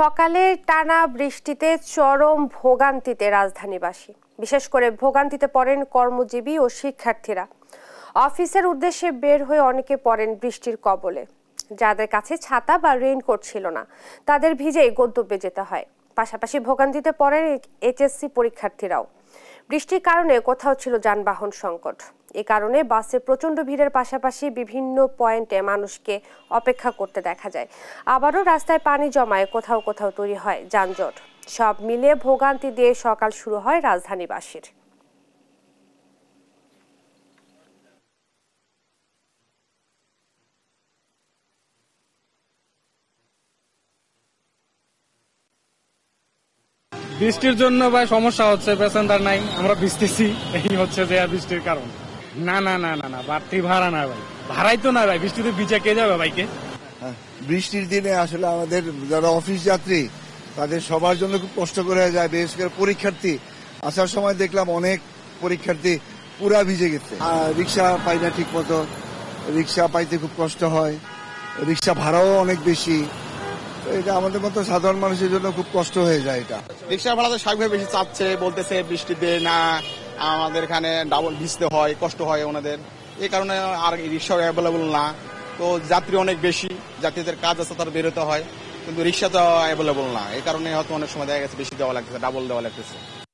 সকালে টানা বৃষ্টিতে চরম ভোগান্তিতে রাজধানীবাসী বিশেষ করে ভোগান্তিতে পড়েন কর্মজীবী ও শিক্ষার্থীরা অফিসের উদ্দেশ্যে বের হয়ে অনেকে পড়েন বৃষ্টির কবলে যাদের কাছে ছাতা বা রেইনকোট ছিল না তাদের ভিজেই গন্তব্যে যেতে হয় পাশাপাশি ভোগান্তিতে পড়েন এইচএসসি পরীক্ষার্থীরাও বৃষ্টির কারণে কোথাও ছিল যানবাহন সংকট এ কারণে বাসে প্রচণ্ড ভিড়ের পাশাপাশি বিভিন্ন পয়েন্টে মানুষকে অপেক্ষা করতে দেখা যায় আবারও রাস্তায় পানি জমায় কোথাও কোথাও তৈরি হয় যানজট সব মিলে ভোগান্তি দিয়ে সকাল শুরু হয় রাজধানীবাসীর বৃষ্টির জন্য ভাই সমস্যা হচ্ছে প্যাসেঞ্জার নাই আমরা ভিজতেছি এই হচ্ছে যে বৃষ্টির কারণ না না না না না বাড়তি ভাড়া না ভাই ভাড়াই তো না ভাই বৃষ্টিতে ভিজা কে যাবে বাইকে হ্যাঁ, বৃষ্টির দিনে আসলে আমাদের যারা অফিস যাত্রী তাদের সবার জন্য খুব কষ্ট করে যায় বিশেষ করে পরীক্ষার্থী আসার সময় দেখলাম অনেক পরীক্ষার্থী পুরা ভিজে গেছে রিক্সা পাই না ঠিক মতো রিক্সা পাইতে খুব কষ্ট হয় রিক্সা ভাড়াও অনেক বেশি এটা আমাদের মতো সাধারণ মানুষের জন্য খুব কষ্ট হয়ে যায় এটা রিক্সা ভাড়া তো স্বাভাবিক বেশি চাচ্ছে বলতেছে বৃষ্টিতে না আমাদের এখানে ডাবল ভিজতে হয় কষ্ট হয় ওনাদের এই কারণে আর রিক্সা অ্যাভেলেবল না তো যাত্রী অনেক বেশি যাত্রীদের কাজ আছে তার বেরোতে হয় কিন্তু রিক্সা তো অ্যাভেলেবল না এই কারণে হয়তো অনেক সময় দেখা গেছে বেশি দেওয়া লাগতেছে ডাবল দেওয়া লাগতেছে